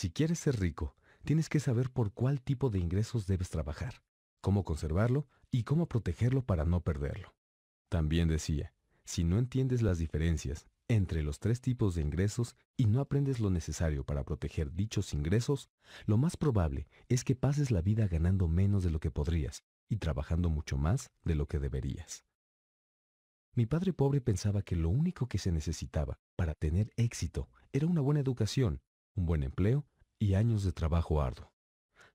Si quieres ser rico, tienes que saber por cuál tipo de ingresos debes trabajar, cómo conservarlo y cómo protegerlo para no perderlo. También decía, si no entiendes las diferencias entre los tres tipos de ingresos y no aprendes lo necesario para proteger dichos ingresos, lo más probable es que pases la vida ganando menos de lo que podrías y trabajando mucho más de lo que deberías. Mi padre pobre pensaba que lo único que se necesitaba para tener éxito era una buena educación un buen empleo y años de trabajo arduo.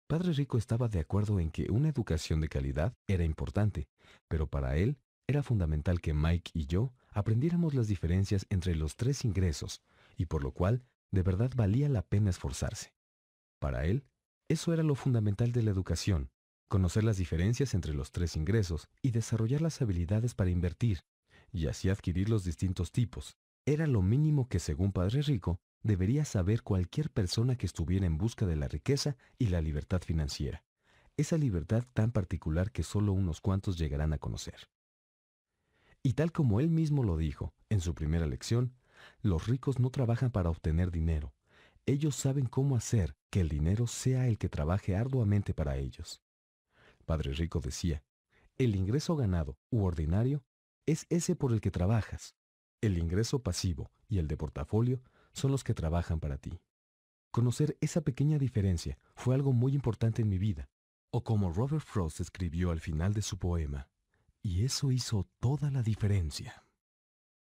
Padre Rico estaba de acuerdo en que una educación de calidad era importante, pero para él era fundamental que Mike y yo aprendiéramos las diferencias entre los tres ingresos, y por lo cual de verdad valía la pena esforzarse. Para él, eso era lo fundamental de la educación, conocer las diferencias entre los tres ingresos y desarrollar las habilidades para invertir, y así adquirir los distintos tipos. Era lo mínimo que, según Padre Rico, debería saber cualquier persona que estuviera en busca de la riqueza y la libertad financiera, esa libertad tan particular que solo unos cuantos llegarán a conocer. Y tal como él mismo lo dijo en su primera lección, los ricos no trabajan para obtener dinero, ellos saben cómo hacer que el dinero sea el que trabaje arduamente para ellos. Padre Rico decía, el ingreso ganado u ordinario es ese por el que trabajas. El ingreso pasivo y el de portafolio son los que trabajan para ti. Conocer esa pequeña diferencia fue algo muy importante en mi vida, o como Robert Frost escribió al final de su poema, y eso hizo toda la diferencia.